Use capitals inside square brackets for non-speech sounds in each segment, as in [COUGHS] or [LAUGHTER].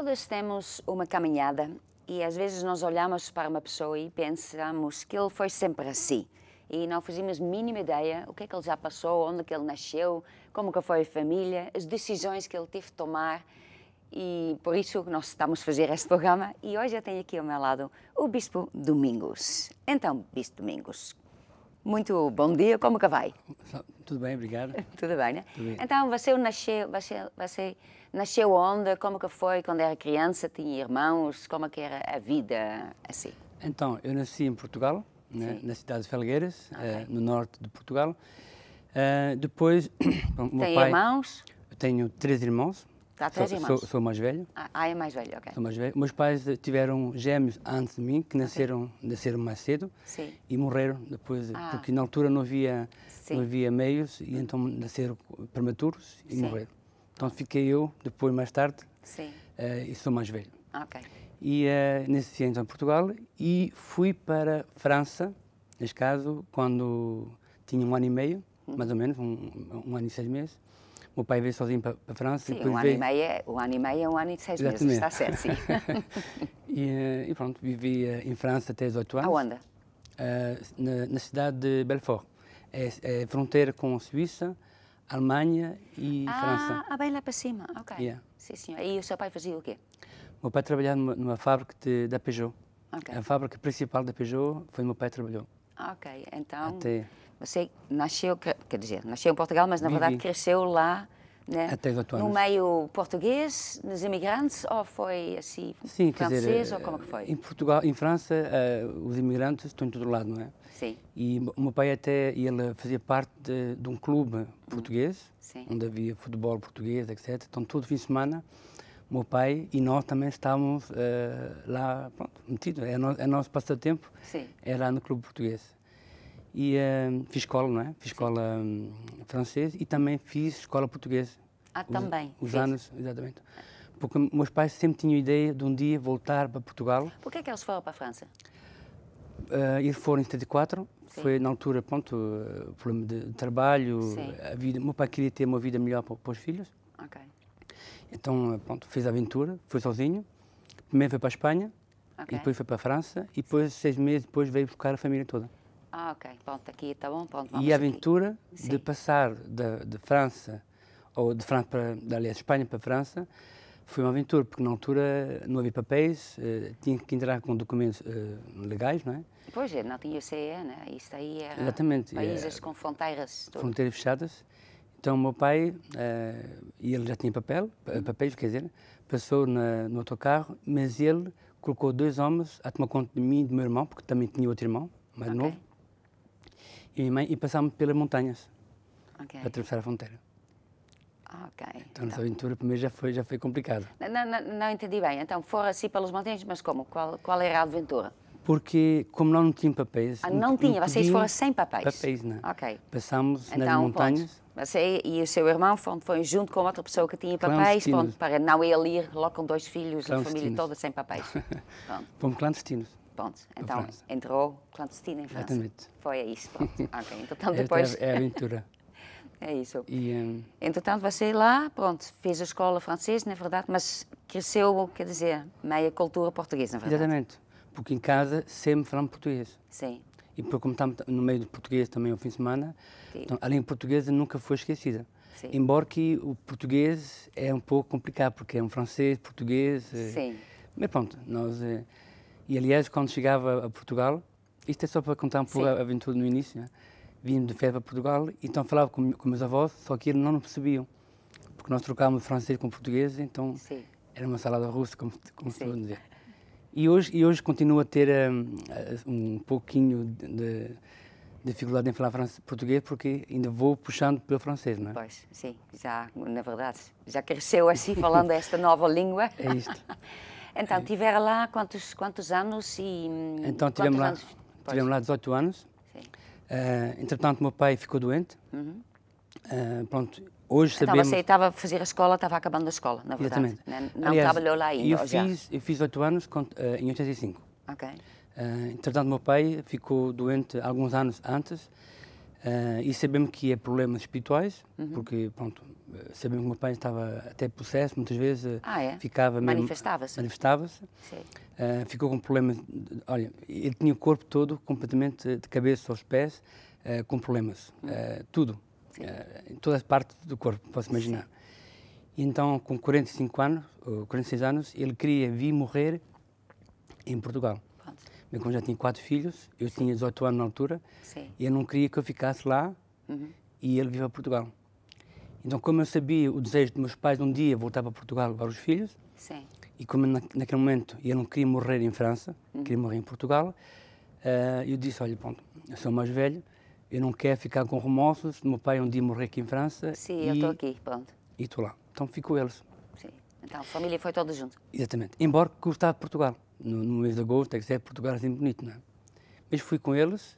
Todas temos uma caminhada e às vezes nós olhamos para uma pessoa e pensamos que ele foi sempre assim e não fazíamos mínima ideia o que é que ele já passou, onde é que ele nasceu, como que foi a família, as decisões que ele teve de tomar e por isso nós estamos a fazer este programa e hoje eu tenho aqui ao meu lado o Bispo Domingos. Então, Bispo Domingos, muito bom dia, como que vai? [LAUGHS] Tudo bem, obrigado. [LAUGHS] Tudo bem, né? Tudo bem. Então, você nasceu, você, você nasceu onde? Como que foi quando era criança? Tinha irmãos? Como que era a vida assim? Então, eu nasci em Portugal, né, na cidade de Felgueiras, eh, okay. eh, no norte de Portugal. Uh, depois, [COUGHS] bom, meu pai, irmãos? Eu tenho três irmãos. Tá, três sou, irmãos. Sou, sou, mais velho. Ah, ah, é mais velho, ok. Sou mais velho. Meus pais tiveram gêmeos antes de mim, que nasceram, okay. nasceram mais cedo Sim. e morreram depois, ah. porque na altura não havia, não havia meios e então nasceram prematuros e Sim. morreram. Então fiquei eu, depois mais tarde, Sim. Uh, e sou mais velho. Ok. E uh, eh, nasci então em Portugal e fui para França, neste caso, quando tinha um ano e meio, hum. mais ou menos, um, um ano e seis meses. O pai veio sozinho para a França sim, e depois um ano veio... e meia um ano e meio é um ano e seis Exatamente. meses, está certo, sim. [LAUGHS] e, eh, e, pronto, vivi eh, em França até os oito anos. Aonde? Uh, na, na, cidade de Belfort. É, é, fronteira com a Suíça, Alemanha e ah, França. Ah, bem lá para cima, ok. Yeah. Sim, senhor. E o seu pai fazia o quê? O meu pai trabalhava numa, numa fábrica de, da Peugeot. Okay. A fábrica principal da Peugeot foi meu pai trabalhou. Ok, então Até... você nasceu, quer dizer, nasceu em Portugal, mas na Vivi. verdade cresceu lá né? Até anos. No meio português, nos imigrantes, ou foi assim, Sim, francês, dizer, ou eh, como é que foi? Em Portugal, em França, uh, os imigrantes estão em todo lado, não é? Sim. E o meu pai até, ele fazia parte de, de um clube português, onde havia futebol português, etc. Então, todo fim de semana, o meu pai e nós também estávamos uh, lá, pronto, metidos. É, no, é nosso passatempo, Sim. Era é lá no clube português. E uh, fiz escola, não é? Fiz escola um, francesa e também fiz escola portuguesa. Ah, os, também? Os fiz. anos, exatamente. Porque meus pais sempre tinham a ideia de um dia voltar para Portugal. Por que é que eles foram para a França? Uh, eles foram em 74, Sim. foi na altura, pronto, eh, problema de trabalho, Sim. a vida, meu pai queria ter uma vida melhor para, para os filhos. Ok. Então, pronto, fez a aventura, foi sozinho. Primeiro foi para a Espanha, okay. depois foi para a França, e depois, seis meses depois, veio buscar a família toda. Ah, ok. Pronto, aqui está bom. e a aventura aqui. de Sim. passar de, de, França, ou de França para, aliás, Espanha para França, foi uma aventura, porque na altura não havia papéis, eh, tinha que entrar com documentos eh, legais, não é? Pois é, não tinha CE, né? Isso aí era é Exatamente, países é, com fronteiras. Tudo. Fronteiras fechadas. Então, meu pai, eh, e ele já tinha papel, uhum. papéis, quer dizer, passou na, no autocarro, mas ele colocou dois homens a tomar conta de mim e do meu irmão, porque também tinha outro irmão, mais okay. novo e minha mãe e passámos pelas montanhas okay. para atravessar a fronteira. Então, então a aventura primeiro já foi já foi complicada. Não, não, não, entendi bem. Então fora assim pelas montanhas, mas como? Qual qual era a aventura? Porque como não tinha papéis. Ah, não, não tinha. Vocês foram sem papéis. Papéis, não. É? Ok. Passámos então, nas montanhas. Pronto. Você e o seu irmão foram, foram junto com outra pessoa que tinha papéis, para não ele ir logo com dois filhos, a família toda sem papéis. [LAUGHS] fomos clandestinos. Pronto, então entrou clandestino em França. Exatamente. Foi isso, pronto. [LAUGHS] ok, então é depois... É a aventura. [LAUGHS] é isso. E, um... Entretanto, você lá, pronto, fez a escola francesa, na verdade, mas cresceu, quer dizer, meia cultura portuguesa, na verdade. Exatamente, porque em casa sempre falam português. Sim. E porque como estamos no meio do português também, o fim de semana, então, a língua portuguesa nunca foi esquecida. Sim. Embora que o português é um pouco complicado, porque é um francês, português... Eh, Sim. É... Mas pronto, nós... É e aliás, quando chegava a Portugal, isto é só para contar um pouco a aventura no início, né? vim de férias para Portugal, então falava com, com meus avós, só que eles não nos percebiam, porque nós trocávamos francês com português, então Sim. era uma salada russa, como, como se dizer. E hoje, e hoje continuo a ter um, um pouquinho de, de dificuldade em falar francês, português porque ainda vou puxando pelo francês, não é? Pois, sim, já, na verdade, já cresceu assim falando [LAUGHS] esta nova língua. É isto. [LAUGHS] Então, estiver lá quantos, quantos anos e... Hum, então, estivemos lá, anos, tivemos lá 18 anos. Sim. Uh, entretanto, meu pai ficou doente. Uhum. Uh, pronto, hoje então, sabemos... Então, você estava a fazer a escola, estava acabando a escola, na verdade. Exatamente. Né? Não, Aliás, trabalhou lá ainda, eu fiz, eu fiz 8 anos com, uh, em 85. Ok. Uh, entretanto, meu pai ficou doente alguns anos antes Uh, e sabemos que é problemas espirituais, uhum. porque, pronto, ah, sabemos que o meu pai estava até possesso, muitas vezes ah, ah é? ficava Manifestava-se? Manifestava-se. Uh, ficou com problemas, de, olha, ele tinha o corpo todo completamente de cabeça aos pés, uh, com problemas, uhum. tudo, em toda a parte do corpo, posso imaginar. Então, com 45 anos, ou 46 anos, ele queria vir morrer em Portugal. Meu irmão já tinha quatro filhos, eu tinha 18 anos na altura, Sim. e eu não queria que eu ficasse lá uhum. e ele viva Portugal. Então, como eu sabia o desejo dos meus pais de um dia voltar para Portugal levar os filhos, Sim. e como na, naquele momento eu não queria morrer em França, uhum. queria morrer em Portugal, uh, eu disse: Olha, pronto, eu sou mais velho, eu não quero ficar com remorsos, meu pai um dia morrer aqui em França. Sim, e, eu estou aqui, pronto. E estou lá. Então ficou eles. Sim. Então a família foi toda junto. Exatamente. Embora gostava de Portugal no, no mês de agosto, é que é Portugal é assim sempre bonito, não é? Mas fui com eles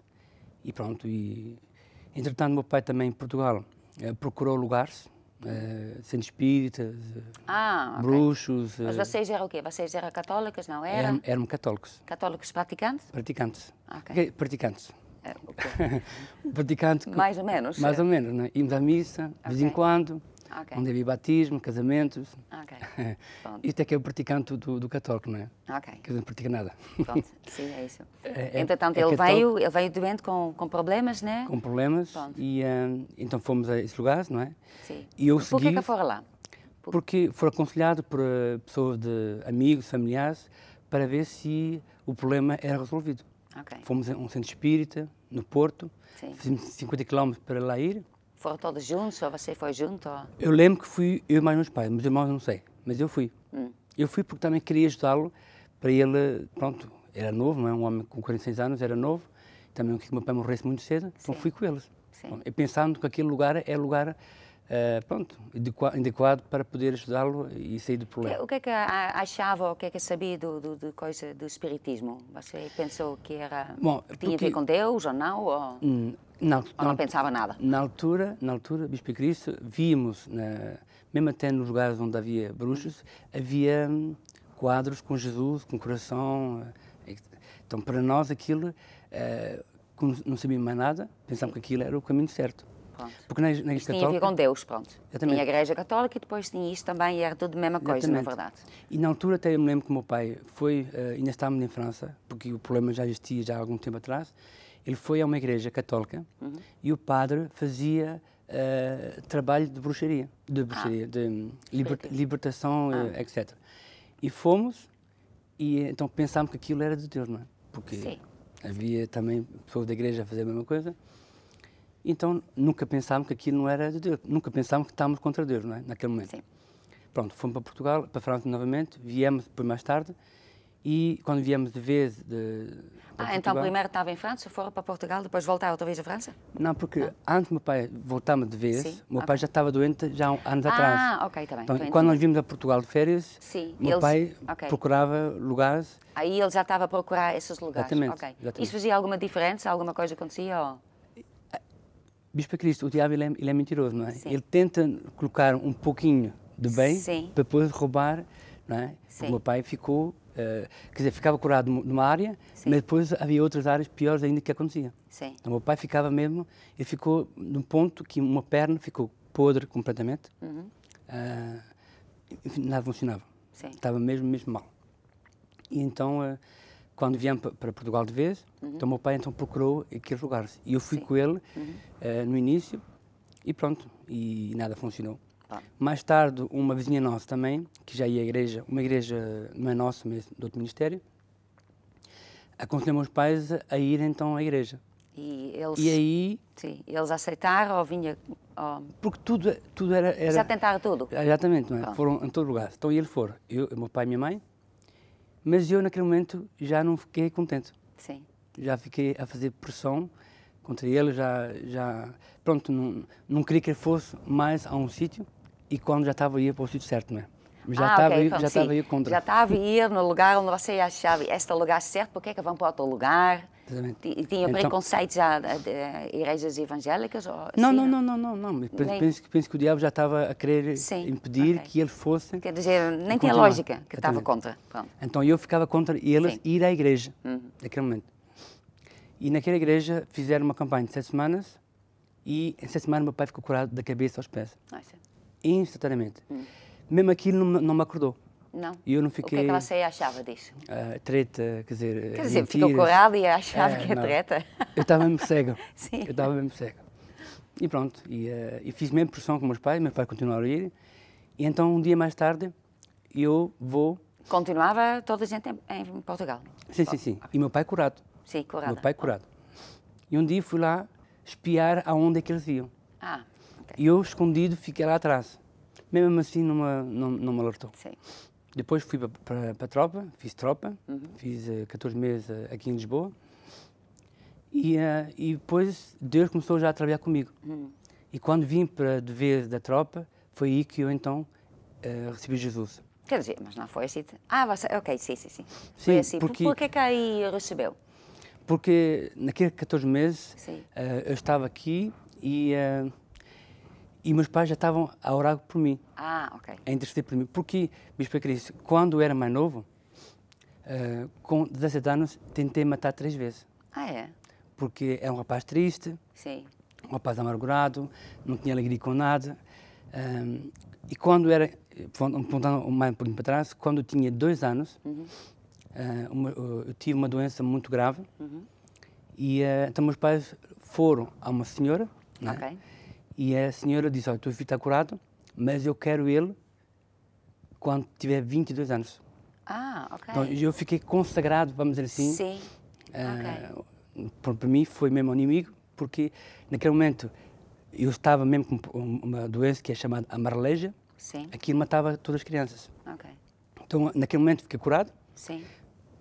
e pronto. E, entretanto, meu pai também em Portugal eh, procurou lugares, uh, centros espíritas, eh, ah, okay. bruxos. Mas vocês eram o quê? Vocês eram católicos, não eram? Eram, católicos. Católicos praticantes? Praticantes. Okay. Praticantes. É, okay. [LAUGHS] Praticante. mais ou menos. Mais é. ou menos, né? Íamos à missa, de vez em quando. Okay. Onde havia batismo, casamentos. Okay. Isto [LAUGHS] é que é o praticante do, do católico, não é? Okay. Que não pratica nada. Pronto, [LAUGHS] sim, é isso. É, é, é Entretanto, é ele, veio, ele veio doente com, com problemas, né? Com problemas. Pronto. E um, então fomos a esse lugar, não é? Sim. E eu segui. Por que, é que foram lá? Por... Porque foi aconselhado por eh, pessoas de amigos, familiares, para ver se o problema era resolvido. Okay. Fomos a um centro espírita, no Porto, Sim. fizemos 50 km para lá ir, foram todos juntos ou você foi junto? Ou... Eu lembro que fui eu mais meus pais, meus irmãos não sei, mas eu fui. Hum. Eu fui porque também queria ajudá-lo para ele, pronto, era novo, não é? Um homem com 46 anos, era novo, também que meu pai morresse muito cedo, então Sim. então fui com eles. Sim. Bom, e pensando que aquele lugar é lugar Uh, pronto, adequado para poder estudá-lo e sair do problema. O que é que achava, o que é que sabia do, do, coisa, do espiritismo? Você pensou que era Bom, que tinha porque... a ver com Deus ou não? Ou, hum, na, ou não na, pensava nada? Na altura, na altura, Bispo e Cristo, vimos, na, mesmo até nos lugares onde havia bruxos, havia hum, quadros com Jesus, com coração. Eh, então, para nós, aquilo, uh, não sabíamos mais nada, pensávamos que aquilo era o caminho certo. Pronto. Porque na, na Igreja Católica... Tinha a ver com Deus, pronto. Eu Tinha a Igreja Católica e depois tinha isto também e era tudo a mesma coisa, Exatamente. na verdade. E na altura até me lembro que o meu pai foi, uh, ainda estávamos em França, porque o problema já existia já há algum tempo atrás, ele foi a uma igreja católica uhum. e o padre fazia uh, trabalho de bruxaria, de ah. bruxaria, ah. de liber, libertação, eh, ah. uh, etc. E fomos e então pensámos que aquilo era de Deus, não é? Porque Sim. havia também pessoas da igreja a fazer a mesma coisa. Então nunca pensámos que aquilo não era de Deus, nunca pensámos que estávamos contra Deus, não é? Naquele momento. Sim. Pronto, fomos para Portugal, para a França novamente, viemos depois mais tarde e quando viemos de vez de. Ah, então Portugal, então primeiro estava em França, foram para Portugal, depois voltaram outra vez à França? Não, porque antes meu pai voltámos de vez, Sim, meu okay. pai já estava doente já há anos ah, atrás. Ah, ok, está bem. Então, quando nós vimos a Portugal de férias, Sim, meu eles, pai okay. procurava lugares. Aí ele já estava a procurar esses lugares. Exatamente, okay. exatamente. Isso fazia alguma diferença? Alguma coisa acontecia? Ou? Bispo Cristo, o diabo ele é, ele é mentiroso, não é? Sim. Ele tenta colocar um pouquinho de bem Sim. para depois roubar, não é? Sim. O meu pai ficou, uh, quer dizer, ficava curado numa área, Sim. mas depois havia outras áreas piores ainda que acontecia. Sim. Então, o meu pai ficava mesmo, ele ficou num ponto que uma perna ficou podre completamente, uhum. uh, nada funcionava. Sim. Estava mesmo, mesmo mal. E então... Uh, quando viemos para Portugal de vez, uhum. então meu pai então procurou aquele lugar E eu fui Sim. com ele uhum. uh, no início e pronto, e nada funcionou. Tá. Mais tarde, uma vizinha nossa também, que já ia à igreja, uma igreja não é nossa, mas do outro ministério, aconselhou meus pais a ir então à igreja. E, eles, e aí... Sim, eles aceitaram ou vinha... Ou... Porque tudo, tudo era, era... Já tentaram tudo? Exatamente, não é? Ah. Foram em todo lugar. Então ele foram, eu, meu pai e minha mãe, mas eu, naquele momento, já não fiquei contente. Sim. Já fiquei a fazer pressão contra ele, já, já pronto, não, não queria que ele fosse mais a um sítio e quando já estava a ir para o sítio certo, não é? Já ah, estava ah, okay, já estava a ir contra. Já estava a ir no lugar onde você achava este lugar certo, por que é que vão para outro lugar? Exatamente. Tinha então, preconceitos a, igrejas evangélicas? Ou, não, não, assim, não, não, não, não. Penso, penso, que o diabo já estava a querer Sim, impedir okay. que ele fosse. Quer dizer, nem tinha lógica que estava contra. Pronto. Então eu ficava contra eles Sim. ir à igreja, uhum. naquele momento. E naquela igreja fizeram uma campanha de sete semanas e em sete semanas meu pai ficou curado da cabeça aos pés. Instantaneamente. Hum. Mesmo aquilo não, não me acordou. Não. E eu não fiquei. O que é que você achava disso? Uh, treta, quer dizer. Quer mentiras. Eh, dizer, ficou curado e achava uh, que é treta. Eu estava mesmo cego. [LAUGHS] Sim. Eu estava mesmo cego. E pronto, e, uh, e fiz mesmo pressão com meus pais, meus pais continuaram a ir. E então, um dia mais tarde, eu vou. Continuava toda a gente em, em Portugal? Sim, sim, sim. E meu pai curado. Sim, curado. Meu pai curado. E um dia fui lá espiar aonde é que eles iam. Ah, ok. E eu, escondido, fiquei lá atrás. Mesmo assim, não me, não, não me alertou. Sim. Depois fui para a tropa, fiz tropa, uhum. fiz uh, eh, 14 meses eh, aqui em Lisboa. E, uh, e depois Deus começou já a trabalhar comigo. Uhum. E quando vim para de vez da tropa, foi aí que eu então uh, recebi Jesus. Quer dizer, mas não foi assim. Ah, você, ok, sim, sim, sim. sim foi assim. Porque... Por que é que aí recebeu? Porque naqueles 14 meses uh, eu estava aqui e uh, e meus pais já estavam a orar por mim. Ah, ok. A interceder por mim. Porque, Bispo Cristo, quando eu era mais novo, uh, com 17 anos, tentei matar três vezes. Ah, é? Porque era é um rapaz triste. Sim. Um rapaz amargurado, não tinha alegria com nada. Um, ehm, e quando era, apontando mais um pouquinho para trás, quando eu tinha dois anos, uhum. uh, uma, eh, eu tive uma doença muito grave. Uhum. E uh, então meus pais foram a uma senhora. Né? Ok. Né? E a senhora disse: Olha, o teu filho está curado, mas eu quero ele quando tiver 22 anos. Ah, ok. Então eu fiquei consagrado, vamos dizer assim. Sim. Uh, okay. Para mim foi mesmo um inimigo, porque naquele momento eu estava mesmo com uma doença que é chamada amareleja. Sim. Aquilo matava todas as crianças. Ok. Então naquele momento fiquei curado. Sim.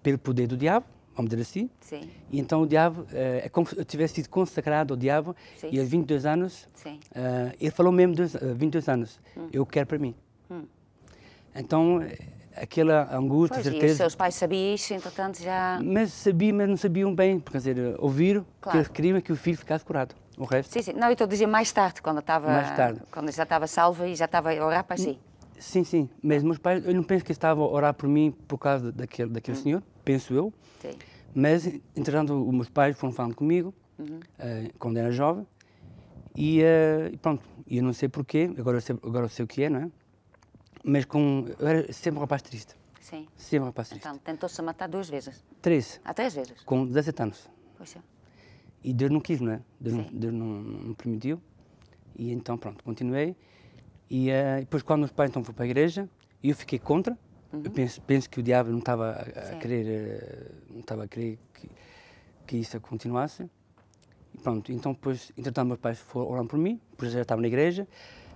Pelo poder do diabo vamos dizer assim. Sim. E então o diabo, eh, é como se eu tivesse sido consagrado ao diabo, Sim. e aos 22 anos, Sim. Uh, ele falou mesmo, dos, uh, 22 anos, hum. eu quero para mim. Hum. Então, eh, aquela angústia, pois, certeza... e os seus pais sabiam isso, entretanto já... Mas sabiam, mas não sabiam bem, quer dizer, ouviram claro. que eles queriam é que o filho ficasse curado. O resto? Sim, sim. Não, eu estou a dizer mais tarde, quando eu estava... Mais tarde. Quando eu já estava salva e já estava a orar para hum. si. Sim, sim. Mas meus pais, eu não penso que estavam a orar por mim por causa daquele, daquele hum. senhor penso eu. Sim. Mas, entretanto, os meus pais foram falando comigo, uhum. uh, quando era jovem, e uh, pronto, eu não sei porquê, agora eu sei, agora eu sei o que é, não é? Mas com, eu era sempre um rapaz triste. Sim. Sempre um rapaz triste. Então, tentou-se matar duas vezes? Três. Há ah, três vezes? Com 17 anos. Pois é. E Deus não quis, não é? Deus, não, Deus não, não, permitiu. E então, pronto, continuei. E uh, depois, quando os pais então foram para a igreja, eu fiquei contra, Uhum. Eu penso, penso que o diabo não estava a, a querer, eh, não estava a querer que, que isso continuasse. E pronto, então depois, entretanto, meus pais foram orar por mim, pois já estavam na igreja,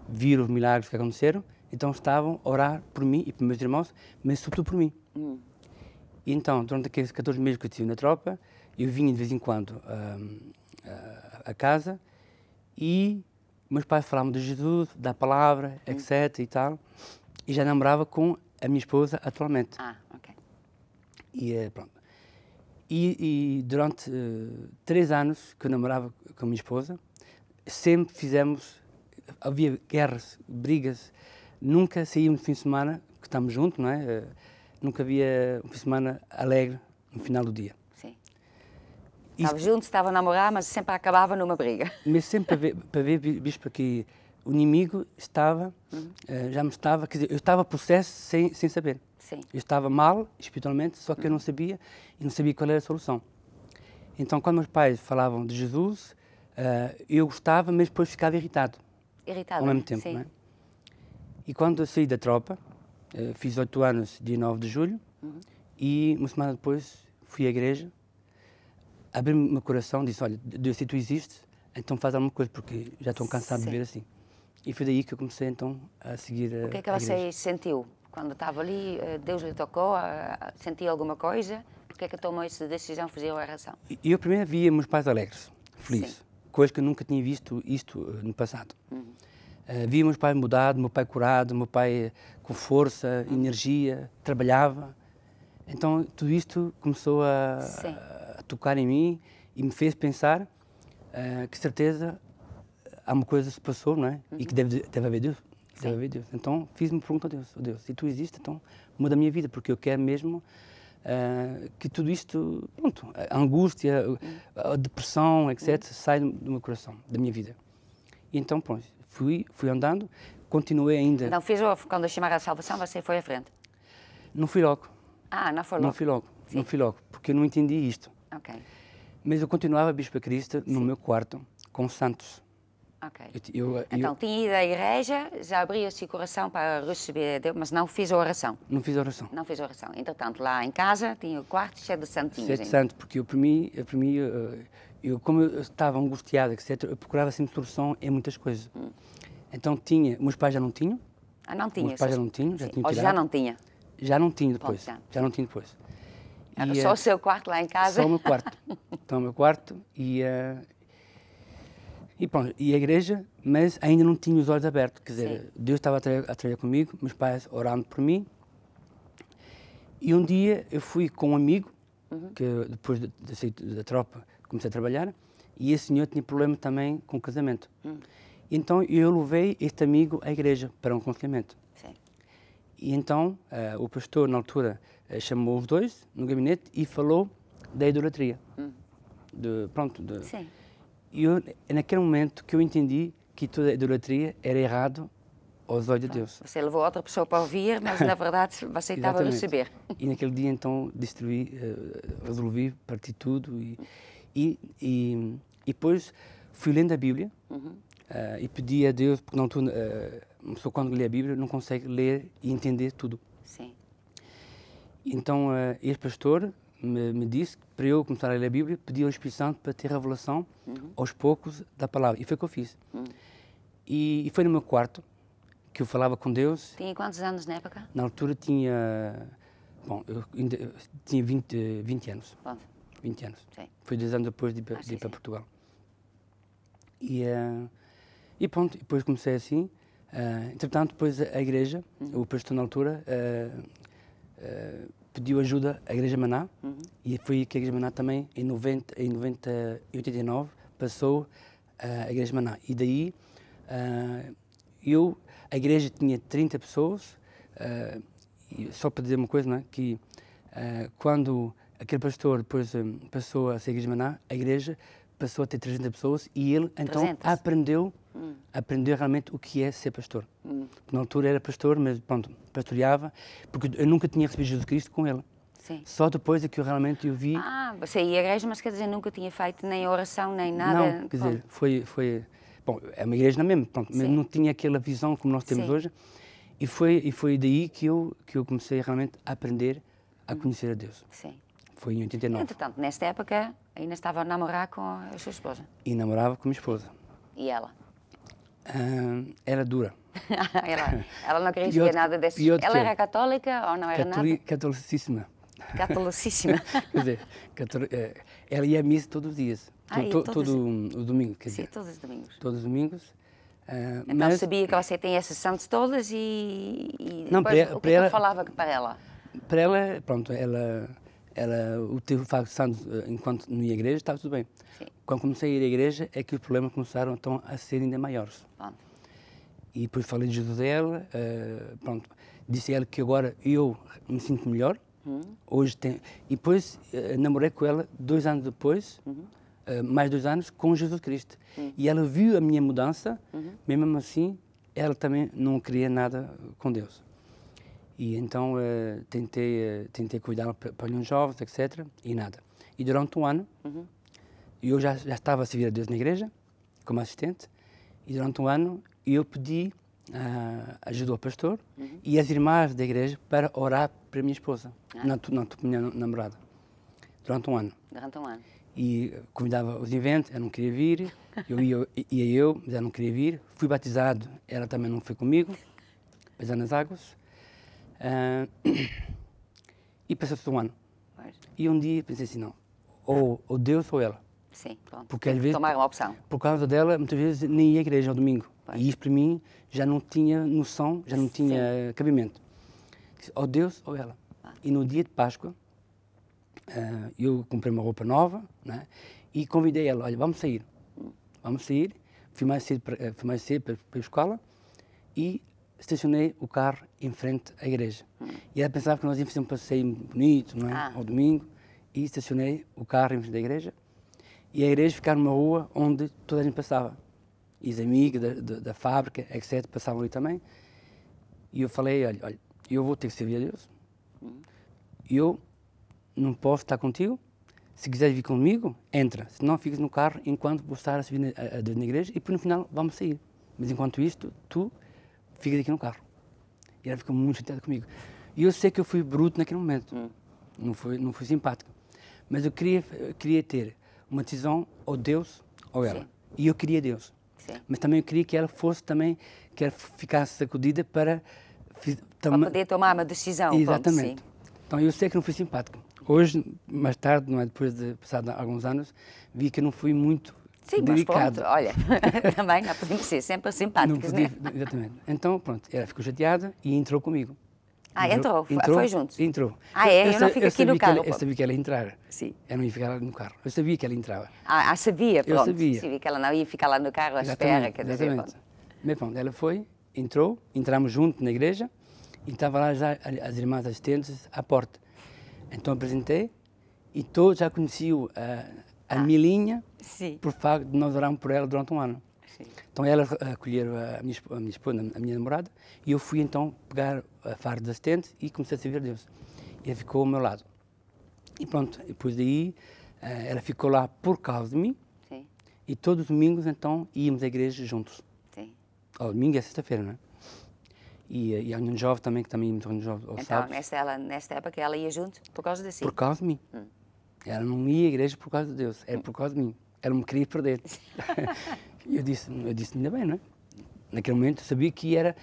viram os milagres que aconteceram, então estavam a orar por mim e pelos meus irmãos, mas sobretudo por mim. Uhum. E então, durante aqueles 14 meses que eu estive na tropa, eu vinha de vez em quando à hum, a, casa e meus pais falavam de Jesus, da palavra, uhum. etc e tal, e já namorava com a minha esposa atualmente. Ah, ok. E eh, pronto. E, e durante uh, três anos que eu namorava com a minha esposa, sempre fizemos, havia guerras, brigas, nunca saímos no fim de semana, que estamos juntos, não é? Uh, nunca havia um fim de semana alegre no final do dia. Sim. Estavam juntos, estavam a namorar, mas sempre acabava numa briga. Mas sempre para ver, para ver bispo, que o inimigo estava, uhum. uh, já me estava, quer dizer, eu estava processo sem, sem saber. Sim. Eu estava mal espiritualmente, só que uhum. eu não uhum. sabia e não sabia qual era a solução. Então, quando meus pais falavam de Jesus, uh, eu gostava, mas depois ficava irritado. Irritado. Ao mesmo tempo, Sim. não é? E quando eu saí da tropa, uh, fiz oito anos, dia 9 de julho, uhum. e uma semana depois fui à igreja, abri-me o meu coração, disse: Olha, Deus, se tu existes, então faz alguma coisa, porque já estou cansado Sim. de viver assim. E foi daí que eu comecei então a seguir a O que é que você sentiu quando estava ali? Eh, Deus lhe tocou? Sentiu alguma coisa? Por que é que tomou essa decisão? Fugiu a razão? Eu primeiro via meus pais alegres, felizes. Coisa que eu nunca tinha visto isto eh, no passado. Uhum. Uh, via meus pais mudados, meu pai curado, meu pai com força, uhum. energia, trabalhava. Então tudo isto começou a, a, a tocar em mim e me fez pensar uh, que certeza há uma coisa que se passou, não é? Uhum. E que uhum. deve, deve haver Deus. Deve haver Deus. Então fiz-me pergunta a Deus, oh Deus, se tu existes, então muda a minha vida, porque eu quero mesmo uh, que tudo isto, pronto, a angústia, a depressão, etc., uhum. sai do, do meu coração, da minha vida. E então, pronto, fui, fui andando, continuei ainda. Não fez ovo, quando a chamada à salvação, você foi à frente? Não fui logo. Ah, não foi logo? Não fui logo, Sim. não fui logo, porque eu não entendi isto. Ok. Mas eu continuava Bispo Cristo no Sim. meu quarto, com santos. Ok. Eu, eu, então, eu... tinha ido à igreja, já abri o coração para receber a Deus, mas não fiz a oração. Não fiz a oração? Não fiz a oração. Entretanto, lá em casa, tinha o quarto cheio de santinhos. Cheio de santo, porque eu, para mim, para mim eu, como eu estava angustiada, etc., eu procurava sempre solução em muitas coisas. Hum. Então, tinha... Meus pais já não tinham. Ah, não tinha? Meus pais já não tinham, já tinham Ou já não tinha? Já não tinha depois. Ponto, já. já não tinha depois. E, só eh, o seu quarto lá em casa? Só o meu quarto. [LAUGHS] então, o meu quarto e... Uh, e pronto, e a igreja, mas ainda não tinha os olhos abertos, quer dizer, Sim. Deus estava a trabalhar, a trabalhar comigo, meus pais orando por mim. E um dia eu fui com um amigo, uhum. que depois de, de, de, da tropa comecei a trabalhar, e esse senhor tinha problema também com o casamento. Uhum. Então eu levei este amigo à igreja para um aconselhamento. Sim. E então uh, o pastor, na altura, uh, chamou os dois no gabinete e falou da idolatria. Uhum. De, pronto, de, Sim eu, naquele momento que eu entendi que toda a idolatria era errado aos olhos de Deus. Você levou outra pessoa para ouvir, mas na [LAUGHS] verdade você estava a receber. E naquele dia então destruí, eh, resolvi partir tudo e, e, e, e depois fui lendo a Bíblia uhum. uh, e pedi a Deus, porque não tudo, uh, só quando lê a Bíblia não consegue ler e entender tudo. Sim. Então uh, este pastor me, me, disse que para eu começar a ler a Bíblia, pedi ao Espírito Santo para ter revelação uhum. aos poucos da palavra. E foi o que eu fiz. Uhum. E, e, foi no meu quarto que eu falava com Deus. Tinha quantos anos na época? Na altura tinha. Bom, eu ainda, tinha 20, 20 eh, anos. Bom. 20 anos. Sim. Foi dois anos depois de, de ir sim. para Portugal. E, uh, e pronto, depois comecei assim. Uh, entretanto, depois a igreja, uhum. o pastor na altura, uh, pediu ajuda à Igreja Maná uhum. e foi que a Igreja Maná também, em, 90, em 90, 89, passou uh, a Igreja Maná. E daí, uh, eu, a igreja tinha 30 pessoas, uh, e só para dizer uma coisa, né, que quando aquele pastor depois um, passou a ser Igreja Maná, a igreja passou a ter 300 pessoas e ele então aprendeu hum. aprender realmente o que é ser pastor. Hum. Na altura era pastor, mas pronto, pastoreava, porque eu nunca tinha recebido Jesus Cristo com ele. Sim. Só depois é que eu realmente eu vi. Ah, você ia à igreja, mas quer dizer, nunca tinha feito nem oração, nem nada. Não, quer dizer, foi, foi. Bom, é uma igreja não mesma, pronto, mas não tinha aquela visão como nós temos Sim. hoje. E foi, e foi daí que eu, que eu comecei realmente a aprender a hum. conhecer a Deus. Sim. Foi em 89. Entretanto, nesta época, ainda estava a namorar com a sua esposa. E namorava com a minha esposa. E ela? Uh, era dura. [LAUGHS] ela, ela não queria pior, nada desses. Pior ela era católica ou não era Catoli, nada? Catolicíssima. Catolicíssima. [LAUGHS] quer dizer, eh, ela ia à missa todos os dias. Ah, to, to, todos... Todo o domingo, quer Sim, dizer. Sim, todos os domingos. Todos os domingos. Uh, então mas... sabia que você tem essas santos todas e, e depois, não, para, o que, é para que ela, falava para ela? Para ela, pronto, ela ela, o teu santo, eh, enquanto na igreja, estava tudo bem. Sim. Quando comecei a ir à igreja, é que os problemas começaram então, a ser ainda maiores. E depois falei de Jesus a ela, uh, pronto. Disse a ela que agora eu me sinto melhor. Hum. Hoje tem... E depois uh, namorei com ela dois anos depois, uhum. uh, mais dois anos, com Jesus Cristo. Hum. E ela viu a minha mudança, uhum. mesmo assim, ela também não queria nada com Deus. E então uh, tentei, uh, tentei cuidar para uns jovens, etc. E nada. E durante um ano, uhum. eu já, já estava a servir a Deus na igreja, como assistente. E durante um ano, eu pedi uh, ajuda ao pastor uhum. e às irmãs da igreja para orar para a minha esposa, ah. na, na, minha namorada. Durante um ano. Durante um ano. E convidava os eventos, ela não queria vir. [LAUGHS] Eu ia, ia eu, mas ela não queria vir. Fui batizado, ela também não foi comigo. Mas é nas águas Uh, [COUGHS] e passou-se um ano. E um dia pensei assim, não, ou, ou Deus ou ela. Sim, pronto. Porque às vezes, tomar uma opção. Por causa dela, muitas vezes nem ia à igreja ao domingo. Pois. E isso para mim já não tinha noção, já não tinha Sim. cabimento. ou Deus ou ela. Ah. E no dia de Páscoa, uh, eu comprei uma roupa nova né, e convidei ela, olha, vamos sair. Hum. Vamos sair. Fui mais cedo para, eh, fui mais cedo para, para a escola e estacionei o carro em frente à igreja. Hum. E ela pensava que nós íamos fazer um passeio bonito, não é? Ah. Ao domingo. E estacionei o carro em frente à igreja. E a igreja ficava numa rua onde toda a gente passava. E os amigos da, da, da fábrica, etc., passavam ali também. E eu falei: olha, olha eu vou ter que servir a Deus. Hum. Eu não posso estar contigo. Se quiseres vir comigo, entra. Se não, ficas no carro enquanto vou estar a servir a, a na igreja e por no final vamos sair. Mas enquanto isto, tu fica aqui no carro. E ela ficou muito chateada comigo. E eu sei que eu fui bruto naquele momento. Hum. Não fui, não fui simpático. Mas eu queria, eu queria ter uma decisão ou Deus ou ela. Sim. E eu queria Deus. Sim. Mas também eu queria que ela fosse também, que ela ficasse sacudida para... Para poder tomar uma decisão. Exatamente. então eu sei que não fui simpático. Hoje, mais tarde, não é, depois de passar alguns anos, vi que não fui muito Sim, dedicado. mas pronto, olha, [LAUGHS] [LAUGHS] também não podemos ser sempre simpáticos, não né? Exatamente. Então, pronto, ela ficou chateada e entrou comigo. Ah, entrou, entrou foi junto? Entrou. Ah, é? Eu, eu não fico eu aqui no carro. Ela, eu sabia que ela entrar. Sim. Eu não ia ficar lá no carro. Eu sabia que ela entrava. Ah, ah sabia, pronto. Eu sabia. sabia que ela não ia ficar lá no carro à espera. Quer dizer, exatamente. Pronto. Mas pronto, ela foi, entrou, entramos junto na igreja e estava lá já as irmãs assistentes à porta. Então apresentei e todos já conheciam a, ah, a ah. Milinha Sim. por facto de não por ela durante um ano. Sim. Então ela eh, acolheu a minha, a minha esposa, a minha namorada, e eu fui então pegar a farda de assistente e comecei a servir a Deus. E ela ficou ao meu lado. E pronto, depois daí eh, ela ficou lá por causa de mim. Sim. E todos os domingos então íamos à igreja juntos. Sim. Ao domingo e à sexta-feira, não é? E, eh, e a União Jovem também, que também íamos à União Jovem então, sábado. então, sábados. ela, nesta época ela ia junto por causa de si? Por causa de mim. Hum. Ela não ia à igreja por causa de Deus, era é por causa de mim ela me queria perder. [LAUGHS] E eu disse, eu disse, ainda bem, não é? Naquele momento sabia que era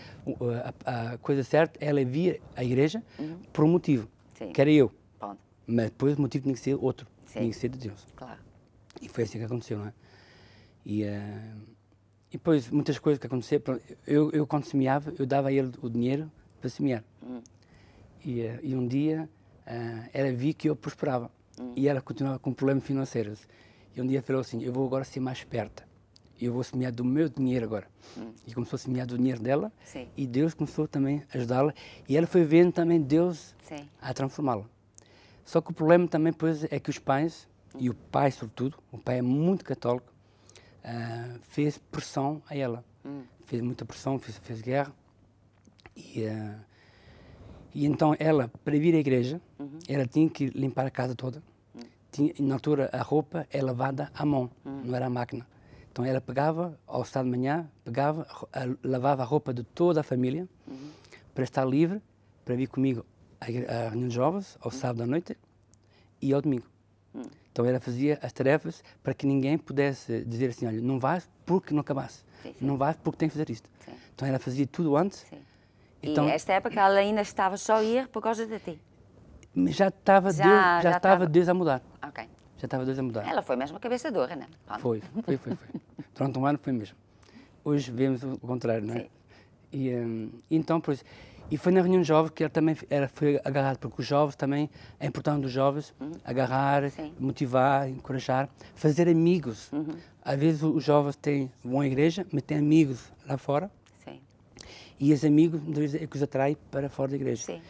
a, a coisa certa, ela via a igreja uhum. por um motivo, Sim. que era eu. Bom. Mas depois o motivo tinha que ser outro, Sim. tinha que ser de Deus. Claro. E foi assim que aconteceu, não é? E, uh, e depois muitas coisas que aconteceram, eu, eu quando semeava, eu dava a ele o dinheiro para semear. Uhum. E, uh, e um dia uh, eh, ela vi que eu prosperava uhum. e ela continuava com problemas financeiros. E um dia falou assim: Eu vou agora ser mais esperta. Eu vou semear do meu dinheiro agora. Hum. E começou a semear do dinheiro dela. Sim. E Deus começou também a ajudá-la. E ela foi vendo também Deus Sim. a transformá-la. Só que o problema também, pois, é que os pais, hum. e o pai sobretudo, o pai é muito católico, uh, fez pressão a ela. Hum. Fez muita pressão, fez, fez guerra. E, uh, e então ela, para vir à igreja, uhum. ela tinha que limpar a casa toda tinha, na altura a roupa é lavada à mão, hum. não era a máquina. Então ela pegava, ao estar de manhã, pegava, lavava a roupa de toda a família uhum. para estar livre, para vir comigo à reunião de jovens, ao uhum. sábado à noite e ao domingo. Uhum. Então ela fazia as tarefas para que ninguém pudesse dizer assim, olha, não vais porque não acabaste, sim, sim. não vais porque tem que fazer isto. Sim. Então ela fazia tudo antes. Então, e nesta época ela ainda estava só a ir por causa de ti já estava já, Deus, já, já tava... Deus a mudar. Ok. Já estava Deus a mudar. Ela foi mesmo a cabeceadora, né? Pronto. Foi, foi, foi, foi. [LAUGHS] Durante um ano foi mesmo. Hoje vemos o contrário, não é? Sim. E, um, então, por isso. E foi na reunião de jovens que ela também era, foi agarrada, porque os jovens também, é importante dos jovens uhum. agarrar, Sim. motivar, encorajar, fazer amigos. Uhum. Às vezes os jovens têm, vão à igreja, mas têm amigos lá fora. Sim. E os amigos, muitas vezes, é que os atrai para fora da igreja. Sim.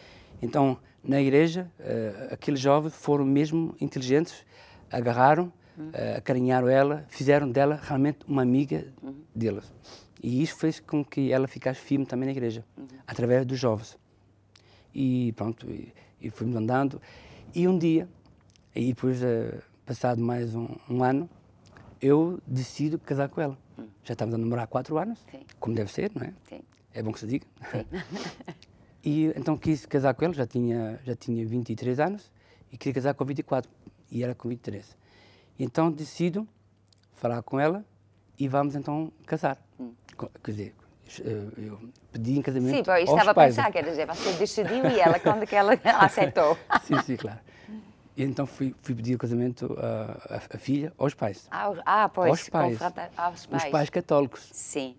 Então, na igreja, uh, aqueles jovens foram mesmo inteligentes, agarraram, uh, acarinharam ela, fizeram dela realmente uma amiga uhum. deles. E isso fez com que ela ficasse firme também na igreja, uhum. através dos jovens. E pronto, e, e fomos andando. E um dia, e depois uh, passado mais um, um, ano, eu decido casar com ela. Hum. Já estávamos a namorar há quatro anos, Sim. como deve ser, não é? Sim. É bom que se diga. Sim. [LAUGHS] E então quis casar com ele, já tinha, já tinha 23 anos, e queria casar com 24, e era com 23. Então decido falar com ela e vamos então casar. Hum. Quer dizer, eh, eu pedi em casamento. Sim, eu estava pais. a pensar, quer dizer, você decidiu e ela, quando que ela [LAUGHS] aceitou. sim, sim, claro. E então fui, fui pedir o casamento à, filha aos pais. Ah, ah pois, aos pais. aos pais. Os pais católicos. Sim.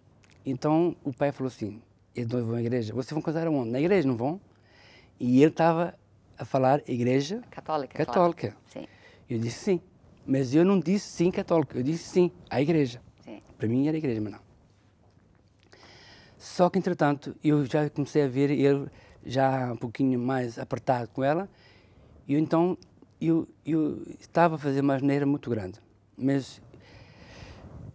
Então o pai falou assim: eles não vão à igreja. Vocês vão casar onde? Na igreja, não vão? E ele estava a falar igreja católica. Católica. Sim. Eu disse sim. Mas eu não disse sim católica, eu disse sim à igreja. Sim. Para mim era igreja, mas não. Só que, entretanto, eu já comecei a ver ele já um pouquinho mais apertado com ela. E então eu, eu estava a fazer uma maneira muito grande. Mas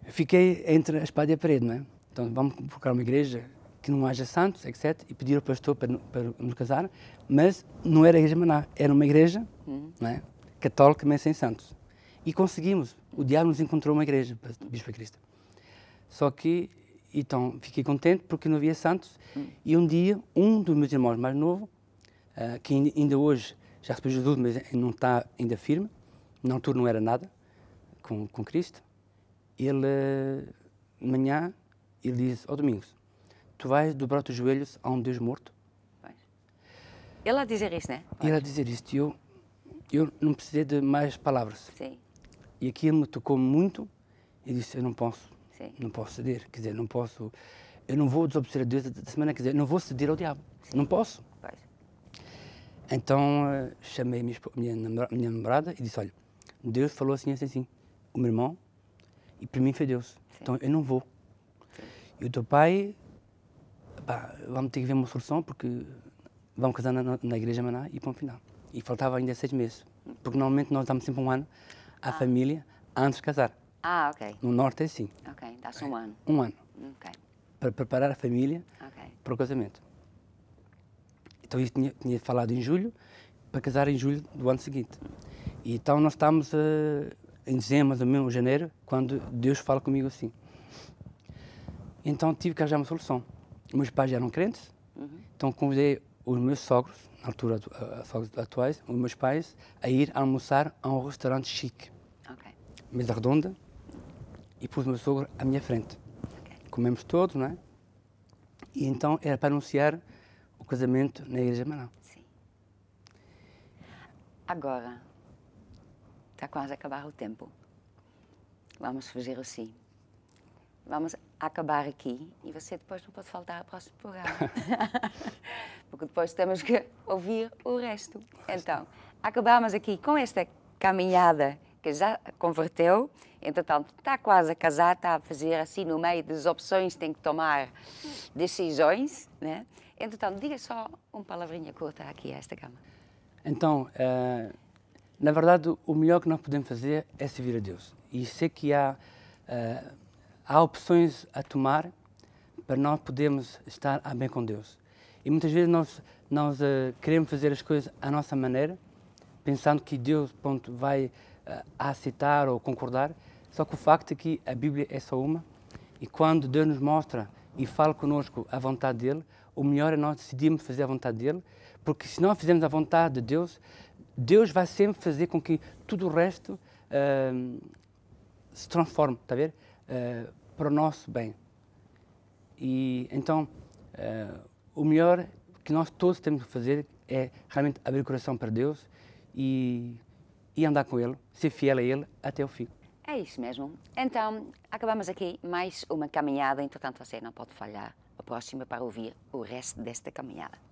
fiquei entre a espada e a parede, não é? Então vamos procurar uma igreja que não haja santos, etc. E pedir ao pastor para, para nos casar, mas não era a igreja Maná, era uma igreja uhum. é? católica, mas sem santos. E conseguimos. O diabo nos encontrou uma igreja, Bispo Cristo. Só que, então, fiquei contente porque não havia santos. Uhum. E um dia, um dos meus irmãos mais novo, uh, que ainda hoje já recebeu Jesus, mas não está ainda firme, na altura não era nada com, com Cristo, ele, de manhã, ele diz ao oh, Domingos, tu vais dobrar os joelhos a um Deus morto? Vais. Ele a dizer isso, né? Ele a dizer isso. Eu, eu não precisei de mais palavras. Sim. E aquilo me tocou muito e disse: Eu não posso. Sim. Não posso ceder. Quer dizer, não posso. Eu não vou desobedecer a Deus da semana, quer dizer, não vou ceder ao diabo. Sim. Não posso. Vais. Então eh, chamei minha, minha, minha namorada e disse: Olha, Deus falou assim, assim, assim. O meu irmão, e para mim foi Deus. Sim. Então eu não vou. E o teu pai pá, vamos ter que ver uma solução porque vamos casar na, na igreja Maná e o final. E faltava ainda seis meses, porque normalmente nós damos sempre um ano à ah. família antes de casar. Ah, ok. No norte é assim. Ok, dá-se um ano. Um ano. Ok. Para preparar a família okay. para o casamento. Então isso tinha, tinha falado em julho, para casar em julho do ano seguinte. E então nós estamos uh, em dezembro, mais ou menos, janeiro, quando Deus fala comigo assim. Então tive que arranjar uma solução. Meus pais eram crentes, uhum. então convidei os meus sogros, na altura eh, eh, sogros atuais, os meus pais, a ir almoçar a um restaurante chique. Okay. Mesa redonda, e pus o meu sogro à minha frente. Okay. Comemos todos, não é? E então era para anunciar o casamento na Igreja de Manaus. Sim. Agora, está quase a acabar o tempo. Vamos fazer assim vamos acabar aqui e você depois não pode faltar ao próximo programa. [LAUGHS] Porque depois temos que ouvir o resto. Então, acabamos aqui com esta caminhada que já converteu. Entretanto, está quase a casar, está a fazer assim no meio das opções, tem que tomar decisões. Né? Entretanto, diga só uma palavrinha curta aqui a esta cama. Então, uh, na verdade, o melhor que nós podemos fazer é servir a Deus. E sei que há. Uh, há opções a tomar para nós podermos estar a bem com Deus. E muitas vezes nós, nós uh, queremos fazer as coisas à nossa maneira, pensando que Deus ponto, vai uh, aceitar ou concordar, só que o facto é que a Bíblia é só uma e quando Deus nos mostra e fala conosco a vontade dele, o melhor é nós decidirmos fazer a vontade dele, porque se nós fizermos a vontade de Deus, Deus vai sempre fazer com que tudo o resto uh, se transforme, está a ver? uh, eh, para o nosso bem. E então, uh, o melhor que nós todos temos que fazer é realmente abrir o coração para Deus e, e andar com Ele, ser fiel a Ele até o fim. É isso mesmo. Então, acabamos aqui mais uma caminhada. Entretanto, você não pode falhar a próxima para ouvir o resto desta caminhada.